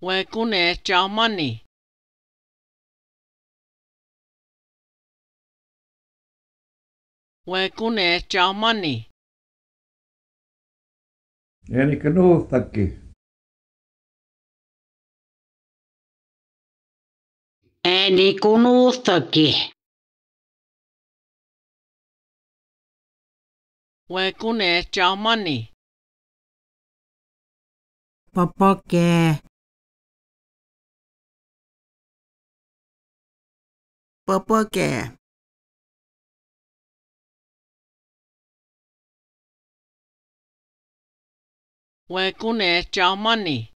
we kune chao mani. We kune chao mani. kunu kenuhu takki. Eni kenuhu takki. We kune chao mani. Papake. Bố bố kìa. Quê cú nè cháu money.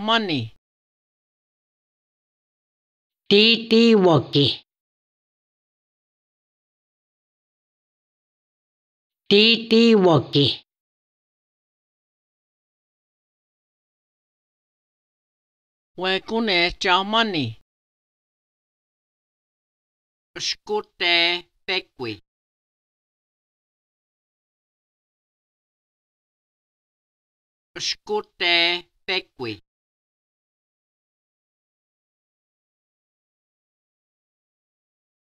money. titi waki. Titi waki. Wē kune chao e mani. Shkute pekwi. Shkute pekwi.